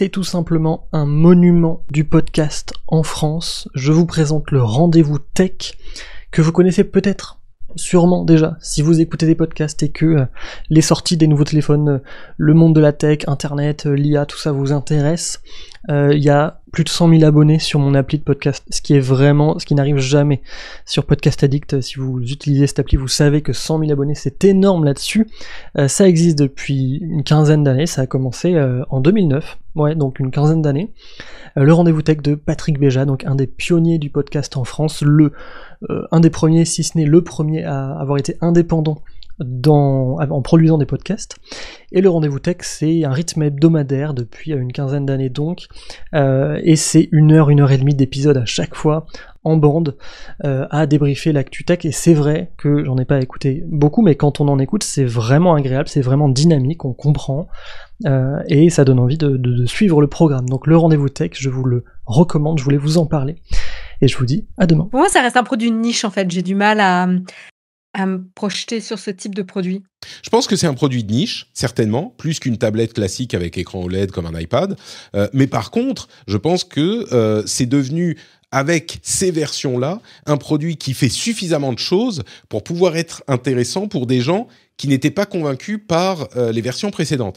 c'est tout simplement un monument du podcast en France. Je vous présente le rendez-vous tech que vous connaissez peut-être sûrement déjà, si vous écoutez des podcasts et que euh, les sorties des nouveaux téléphones, euh, le monde de la tech, Internet, euh, l'IA, tout ça vous intéresse, il y a plus de 100 000 abonnés sur mon appli de podcast, ce qui est vraiment, ce qui n'arrive jamais sur Podcast Addict. Si vous utilisez cette appli, vous savez que 100 000 abonnés, c'est énorme là-dessus. ça existe depuis une quinzaine d'années, ça a commencé en 2009, ouais, donc une quinzaine d'années. le rendez-vous tech de Patrick Béja, donc un des pionniers du podcast en France, le euh, un des premiers, si ce n'est le premier à avoir été indépendant en produisant des podcasts. Et le rendez-vous tech, c'est un rythme hebdomadaire depuis euh, une quinzaine d'années donc, euh, et c'est une heure, une heure et demie d'épisodes à chaque fois en bande à débriefer l'actu tech. Et c'est vrai que j'en ai pas écouté beaucoup, mais quand on en écoute, c'est vraiment agréable, c'est vraiment dynamique, on comprend, et ça donne envie de, suivre le programme. Donc le rendez-vous tech, je vous le recommande, je voulais vous en parler. Et je vous dis à demain. Pour moi, ça reste un produit de niche en fait. J'ai du mal à, à me projeter sur ce type de produit Je pense que c'est un produit de niche, certainement, plus qu'une tablette classique avec écran OLED comme un iPad. Euh, mais par contre, je pense que euh, c'est devenu avec ces versions-là, un produit qui fait suffisamment de choses pour pouvoir être intéressant pour des gens qui n'étaient pas convaincus par euh, les versions précédentes.